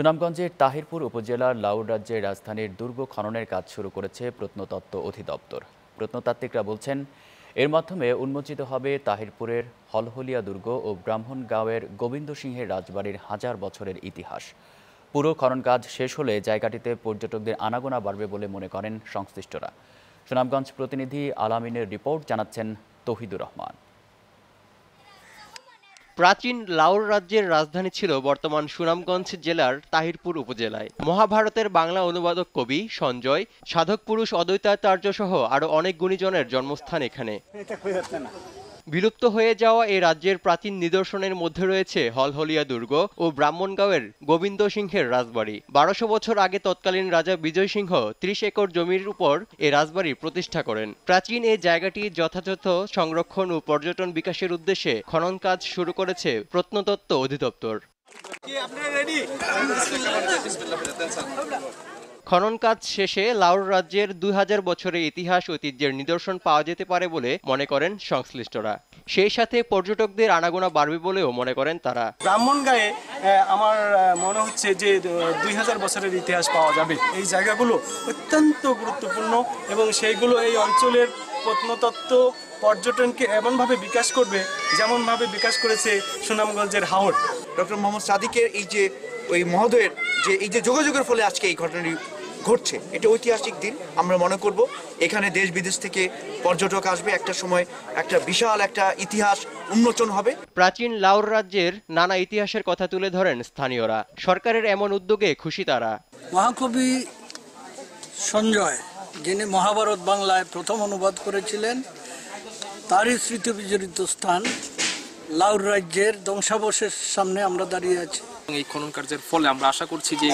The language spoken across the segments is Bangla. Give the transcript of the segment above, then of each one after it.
সুনামগঞ্জের তাহিরপুর উপজেলার লাউড রাজ্যের রাজধানীর দুর্গ খননের কাজ শুরু করেছে প্রত্নতত্ত্ব অধিদপ্তর প্রত্নতাত্ত্বিকরা বলছেন এর মাধ্যমে উন্মোচিত হবে তাহিরপুরের হলহলিয়া দুর্গ ও ব্রাহ্মণগাঁওয়ের গোবিন্দ সিংহের রাজবাড়ির হাজার বছরের ইতিহাস পুরো খনন কাজ শেষ হলে জায়গাটিতে পর্যটকদের আনাগোনা বাড়বে বলে মনে করেন সংশ্লিষ্টরা সুনামগঞ্জ প্রতিনিধি আলামিনের রিপোর্ট জানাচ্ছেন তহিদুর রহমান প্রাচীন লাউর রাজ্যের রাজধানী ছিল বর্তমান সুনামগঞ্জ জেলার তাহিরপুর উপজেলায় মহাভারতের বাংলা অনুবাদক কবি সঞ্জয় সাধক পুরুষ অদ্বৈতাচার্য সহ আরো অনেক গুণীজনের জন্মস্থান এখানে বিলুপ্ত হয়ে যাওয়া এ রাজ্যের প্রাচীন নিদর্শনের মধ্যে রয়েছে হলহলিয়া দুর্গ ও ব্রাহ্মণগাঁওয়ের গোবিন্দ সিংহের রাজবাড়ি বারোশো বছর আগে তৎকালীন রাজা বিজয় সিংহ ত্রিশ একর জমির উপর এ রাজবাড়ি প্রতিষ্ঠা করেন প্রাচীন এই জায়গাটি যথাযথ সংরক্ষণ ও পর্যটন বিকাশের উদ্দেশ্যে খনন কাজ শুরু করেছে প্রত্নতত্ত্ব অধিদপ্তর খনন কাজ শেষে লাউর রাজ্যের দুই হাজার বছরের ইতিহাস ঐতিহ্যের নিদর্শন পাওয়া যেতে পারে বলে মনে করেন সংশ্লিষ্টরা সেই সাথে পর্যটকদের আনাগোনা বাড়বে বলেও মনে করেন তারা ব্রাহ্মণগায়ে আমার মনে হচ্ছে যে দুই হাজার বছরের ইতিহাস পাওয়া যাবে এই জায়গাগুলো অত্যন্ত গুরুত্বপূর্ণ এবং সেইগুলো এই অঞ্চলের প্রত্নতত্ত্ব পর্যটনকে এমনভাবে বিকাশ করবে যেমনভাবে বিকাশ করেছে সুনামগঞ্জের হাওড় ডক্টর মোহাম্মদ সাদিকের এই যে ওই মহোদয়ের যে এই যে যোগাযোগের ফলে আজকে এই ঘটনাটি ঘটছে এটা ঐতিহাসিক দিন আমরা মনে করব এখানে দেশ বিদেশ থেকে পর্যটক আসবে একটা সময় একটা বিশাল একটা ইতিহাস উন্মোচন হবে প্রাচীন লাউর রাজ্যের নানা ইতিহাসের কথা তুলে ধরেন স্থানীয়রা সরকারের এমন উদ্যোগে খুশি তারা মহাকবি সঞ্জয় যিনি মহাভারত বাংলায় প্রথম অনুবাদ করেছিলেন তারই বিজড়িত স্থান লাউর রাজ্যের ধ্বংসাবশেষ সামনে আমরা দাঁড়িয়ে আছি এই খনন কার্যের ফলে আমরা আশা করছি যে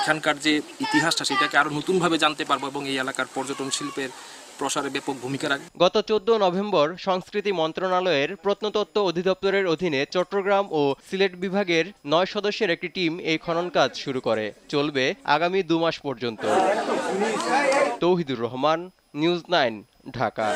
এখানকার যে ইতিহাসটা সেটাকে আরও নতুনভাবে জানতে পারবো এবং এই এলাকার পর্যটন শিল্পের প্রসারে ব্যাপক ভূমিকা রাখবে গত চোদ্দ নভেম্বর সংস্কৃতি মন্ত্রণালয়ের প্রত্নতত্ত্ব অধিদপ্তরের অধীনে চট্টগ্রাম ও সিলেট বিভাগের নয় সদস্যের একটি টিম এই খনন কাজ শুরু করে চলবে আগামী দু মাস পর্যন্ত তৌহিদুর রহমান নিউজ নাইন ঢাকা